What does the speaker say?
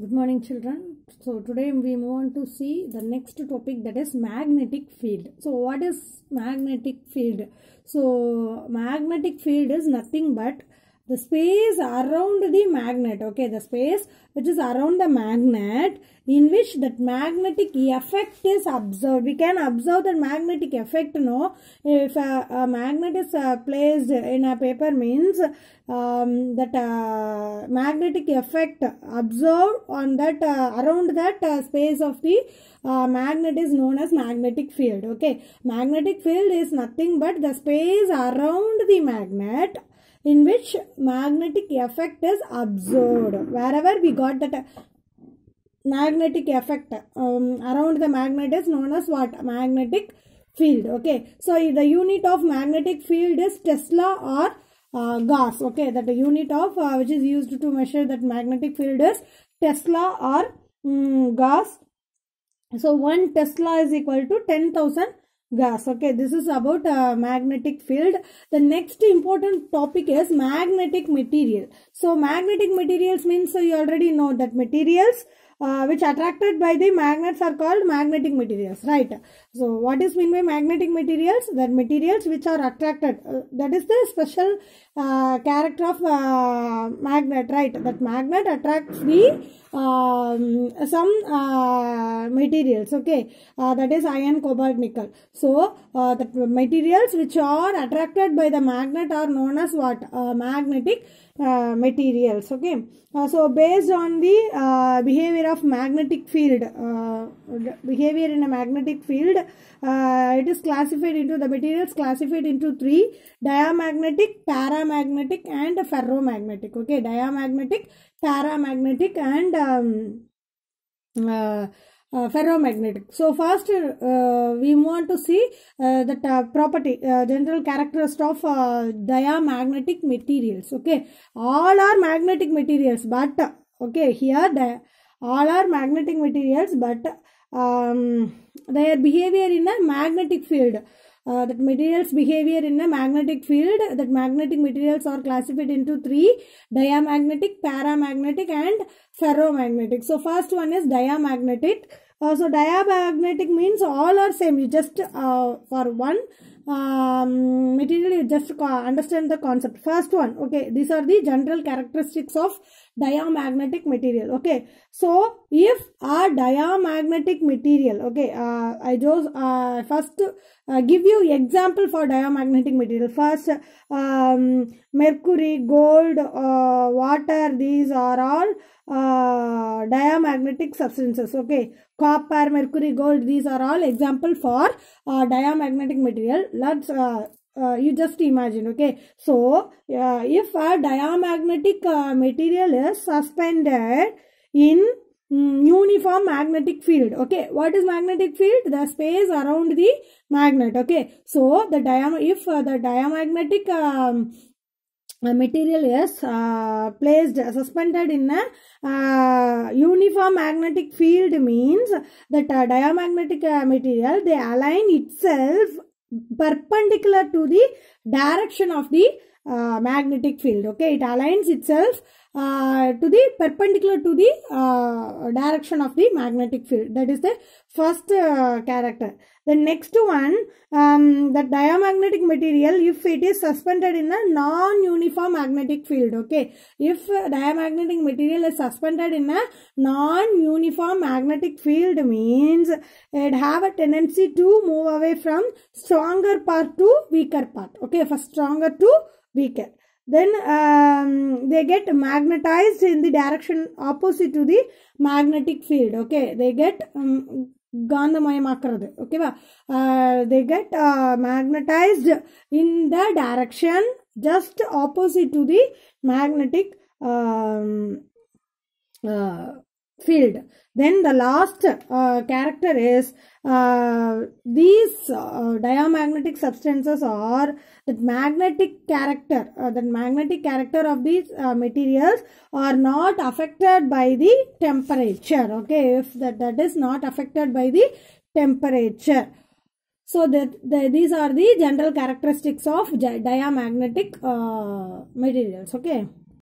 good morning children so today we move on to see the next topic that is magnetic field so what is magnetic field so magnetic field is nothing but the space around the magnet okay the space which is around the magnet in which that magnetic effect is observed we can observe the magnetic effect no if a, a magnet is uh, placed in a paper means um, that uh, magnetic effect observed on that uh, around that uh, space of the uh, magnet is known as magnetic field okay magnetic field is nothing but the space around the magnet in which magnetic effect is observed. Wherever we got that magnetic effect um, around the magnet is known as what? Magnetic field. Okay. So, the unit of magnetic field is Tesla or uh, Gauss. Okay. That the unit of uh, which is used to measure that magnetic field is Tesla or um, mm, Gauss. So, 1 Tesla is equal to 10,000 gas okay this is about uh, magnetic field the next important topic is magnetic material so magnetic materials means so uh, you already know that materials uh, which attracted by the magnets are called magnetic materials right so what is mean by magnetic materials that materials which are attracted uh, that is the special uh, character of uh, magnet right that magnet attracts the um, some uh, materials okay uh, that is iron cobalt nickel so the materials which are attracted by the magnet are known as what magnetic materials okay so based on the behavior behavior of magnetic field uh, behavior in a magnetic field uh, it is classified into the materials classified into three diamagnetic paramagnetic and ferromagnetic okay diamagnetic paramagnetic and um, uh, uh, ferromagnetic. So first uh, we want to see uh, that uh, property, general characteristics of uh, diamagnetic materials. Okay, all are magnetic materials, but okay here the all are magnetic materials but um, their behavior in a magnetic field uh, that materials behavior in a magnetic field that magnetic materials are classified into three diamagnetic paramagnetic and ferromagnetic so first one is diamagnetic uh, so diamagnetic means all are same you just uh, for one um, material just understand the concept first one okay these are the general characteristics of diamagnetic material okay so if a diamagnetic material okay uh, i just uh, first uh, give you example for diamagnetic material first um, mercury gold uh, water these are all uh, diamagnetic substances okay copper mercury gold these are all example for uh, diamagnetic material let's uh, uh, you just imagine okay so uh, if a diamagnetic uh, material is suspended in mm, uniform magnetic field okay what is magnetic field the space around the magnet okay so the diam if uh, the diamagnetic um, material is uh, placed suspended in a uh, uniform magnetic field means that diamagnetic material they align itself perpendicular to the direction of the uh, magnetic field okay it aligns itself uh, to the perpendicular to the uh, direction of the magnetic field that is the first uh, character the next one um, the diamagnetic material if it is suspended in a non-uniform magnetic field okay if diamagnetic material is suspended in a non-uniform magnetic field means it have a tendency to move away from stronger part to weaker part okay for stronger to weaker then um, they get magnetized in the direction opposite to the magnetic field okay they get um, gandhamayamakrade okay uh, they get uh, magnetized in the direction just opposite to the magnetic um, uh, field. Then the last uh, character is uh, these uh, diamagnetic substances are that magnetic character, uh, that magnetic character of these uh, materials are not affected by the temperature. Okay, if that, that is not affected by the temperature. So that, the, these are the general characteristics of diamagnetic uh, materials. Okay.